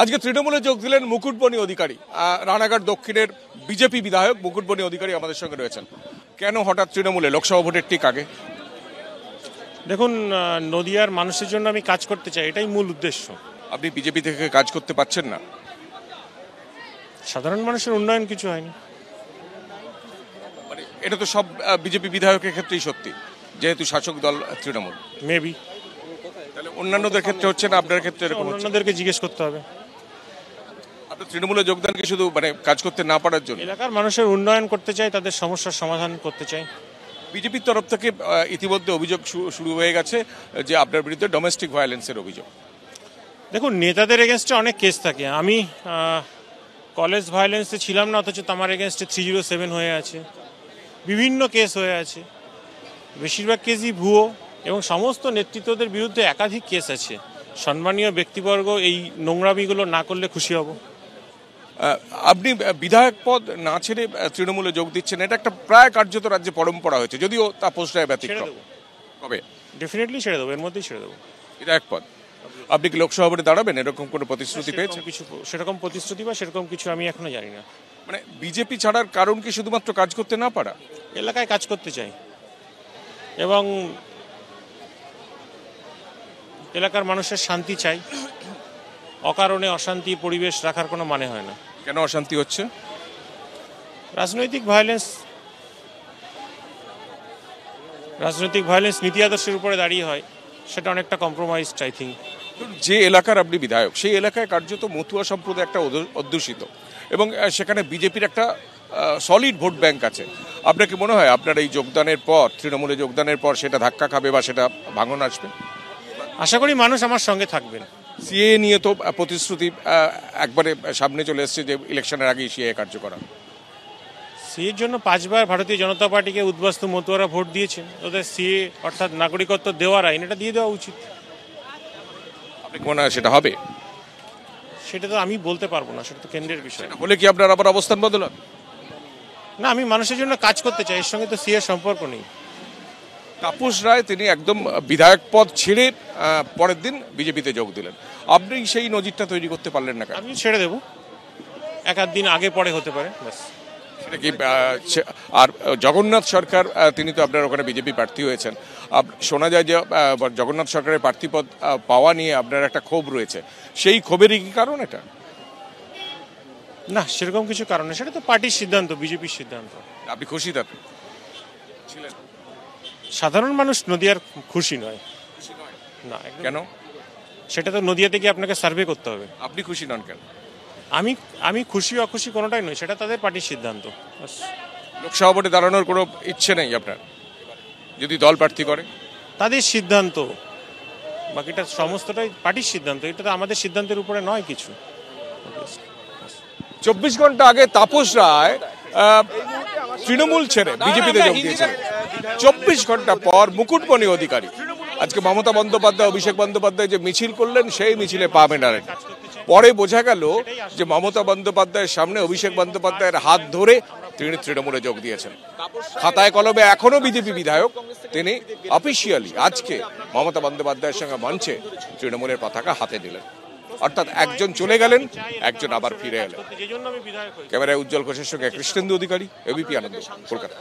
আজকে তৃণমূলে যোগ দিলেন মুকুটবনি অধিকারী রানাঘাট দক্ষিণের বিজেপি বিধায়ক মুকুটবনি অধিকারী আমাদের সঙ্গে রয়েছেন কেন হঠাৎ তৃণমূলে লোকসভা ভোটের ঠিক আগে দেখুন নদিয়ার মানুষের জন্য আমি কাজ করতে চাই এটাই মূল উদ্দেশ্য আপনি বিজেপি থেকে কাজ করতে পারছেন না সাধারণ মানুষের উন্নয়ন কিছু হয়নি মানে এটা তো সব বিজেপি বিধায়কের ক্ষেত্রেই সত্যি যেহেতু শাসক দল তৃণমূল মেবি তাহলে অন্যান্যদের ক্ষেত্রে হচ্ছে না আপনার ক্ষেত্রে এরকম অন্যান্যদেরকে জিজ্ঞেস করতে হবে তৃণমূলে যোগদান কি শুধু মানে কাজ করতে না পারার জন্য এলাকার মানুষের উন্নয়ন করতে চাই তাদের সমস্যার সমাধান করতে চাই বিজেপির তরফ থেকে ইতিমধ্যে অভিযোগ শুরু হয়ে গেছে যে আপনার বিরুদ্ধে ডোমেস্টিক ভায়োলেন্সের অভিযোগ দেখুন নেতাদের এগেনস্টে অনেক কেস থাকে আমি কলেজ ভায়োলেন্সে ছিলাম না অথচ আমার এগেনস্টে থ্রি জিরো সেভেন হয়ে আছে বিভিন্ন কেস হয়ে আছে বেশিরভাগ কেসই ভুয়ো এবং সমস্ত নেতৃত্বদের বিরুদ্ধে একাধিক কেস আছে সম্মানীয় ব্যক্তিবর্গ এই নোংরামিগুলো না করলে খুশি হব আপনি বিধায়ক পদ না ছেড়ে তৃণমূলে যোগ দিচ্ছেন এটা একটা প্রায় কার্যত রাজ্যে পরম্পরা হয়েছে যদিও তা পোস্টায় ব্যতিক্রম কবে ডেফিনেটলি ছেড়ে দেবো এর মধ্যেই ছেড়ে দেবো বিধায়ক পদ আপনি কি লোকসভা দাঁড়াবেন এরকম কোনো প্রতিশ্রুতি পেয়েছেন কিছু সেরকম প্রতিশ্রুতি বা সেরকম কিছু আমি এখনো জানি না মানে বিজেপি ছাড়ার কারণ কি শুধুমাত্র কাজ করতে না পারা এলাকায় কাজ করতে চাই এবং এলাকার মানুষের শান্তি চাই অকারণে অশান্তি পরিবেশ রাখার কোনো মানে হয় না কেন অশান্তি হচ্ছে রাজনৈতিক ভায়োলেন্স রাজনৈতিক ভায়োলেন্স নীতি আদর্শের উপরে দাঁড়িয়ে হয় সেটা অনেকটা কম্প্রোমাইজ আই থিঙ্ক যে এলাকার আপনি বিধায়ক সেই এলাকায় কার্যত মথুয়া সম্প্রদায় একটা অধ্যুষিত এবং সেখানে বিজেপির একটা সলিড ভোট ব্যাংক আছে আপনাকে মনে হয় আপনার এই যোগদানের পর তৃণমূলে যোগদানের পর সেটা ধাক্কা খাবে বা সেটা ভাঙন আসবে আশা করি মানুষ আমার সঙ্গে থাকবেন সিএ নিয়ে তো প্রতিশ্রুতি একবারে সামনে চলে এসছে যে ইলেকশনের আগেই সিএ কার্যকর সিএর জন্য পাঁচবার ভারতীয় জনতা পার্টিকে উদ্বাস্তু মতুয়ারা ভোট দিয়েছেন ওদের সিএ অর্থাৎ নাগরিকত্ব দেওয়ার আইন এটা দিয়ে দেওয়া উচিত মনে হয় সেটা হবে সেটা তো আমি বলতে পারবো না সেটা তো কেন্দ্রের বিষয় বলে কি আপনার আবার অবস্থান বদল না আমি মানুষের জন্য কাজ করতে চাই এর সঙ্গে তো সিএর সম্পর্ক নেই তাপস রায় তিনি একদম বিধায়ক পদ ছেড়ে পরের দিন বিজেপিতে যোগ দিলেন আপনি সেই নজিরটা তৈরি করতে পারলেন না আমি ছেড়ে দেব এক আধ দিন আগে পরে হতে পারে ব্যাস সেটা কি আর জগন্নাথ সরকার তিনি তো আপনার ওখানে বিজেপি প্রার্থী হয়েছেন শোনা যায় যে জগন্নাথ সরকারের প্রার্থীপদ পাওয়া নিয়ে আপনার একটা ক্ষোভ রয়েছে সেই ক্ষোভেরই কি কারণ এটা না সেরকম কিছু কারণ সেটা তো পার্টির সিদ্ধান্ত বিজেপির সিদ্ধান্ত আপনি খুশি থাকেন ছিলেন সাধারণ মানুষ নদিয়ার খুশি নয় না কেন সেটা তো নদিয়া থেকে আপনাকে সার্ভে করতে হবে আপনি খুশি নন কেন আমি আমি খুশি অখুশি কোনোটাই নয় সেটা তাদের পার্টির সিদ্ধান্ত লোকসভা ভোটে দাঁড়ানোর কোনো ইচ্ছে নেই আপনার যদি দল প্রার্থী করে তাদের সিদ্ধান্ত বাকিটা সমস্তটাই পার্টির সিদ্ধান্ত এটা তো আমাদের সিদ্ধান্তের উপরে নয় কিছু চব্বিশ ঘন্টা আগে তাপস রায় তৃণমূল ছেড়ে বিজেপিতে যোগ দিয়েছে চব্বিশ ঘন্টা পর মুকুটমণি অধিকারী আজকে মমতা বন্দ্যোপাধ্যায় অভিষেক বন্দ্যোপাধ্যায় যে মিছিল করলেন সেই মিছিলে পা মেনারেন পরে বোঝা গেল যে মমতা বন্দ্যোপাধ্যায়ের সামনে অভিষেক বন্দ্যোপাধ্যায়ের হাত ধরে তিনি তৃণমূলে যোগ দিয়েছেন খাতায় কলমে এখনো বিজেপি বিধায়ক তিনি অফিসিয়ালি আজকে মমতা বন্দ্যোপাধ্যায়ের সঙ্গে মঞ্চে তৃণমূলের পতাকা হাতে দিলেন অর্থাৎ একজন চলে গেলেন একজন আবার ফিরে এলেন ক্যামেরায় উজ্জ্বল ঘোষের সঙ্গে কৃষ্ণেন্দু অধিকারী এবিপি আনন্দ কলকাতা